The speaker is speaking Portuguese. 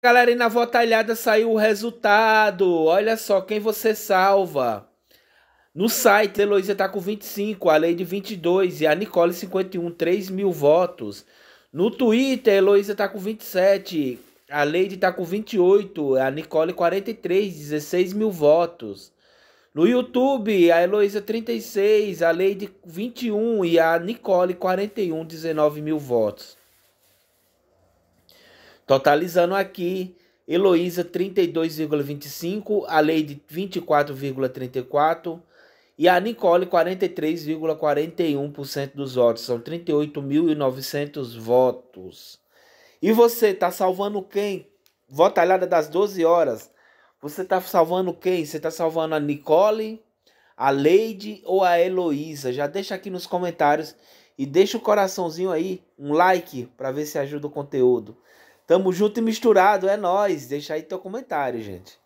Galera, e na volta votalhada saiu o resultado. Olha só quem você salva. No site, Heloísa tá com 25, a Lady 22 e a Nicole 51, 3 mil votos. No Twitter, Heloísa tá com 27, a Lady tá com 28, a Nicole 43, 16 mil votos. No YouTube, a Heloísa 36, a Lady 21 e a Nicole 41, 19 mil votos. Totalizando aqui, Heloísa 32,25, a Leide 24,34 e a Nicole 43,41% dos votos. São 38.900 votos. E você está salvando quem? Votalhada das 12 horas. Você está salvando quem? Você está salvando a Nicole, a Leide ou a Heloísa? Já deixa aqui nos comentários e deixa o coraçãozinho aí, um like, para ver se ajuda o conteúdo. Tamo junto e misturado, é nós. Deixa aí teu comentário, gente.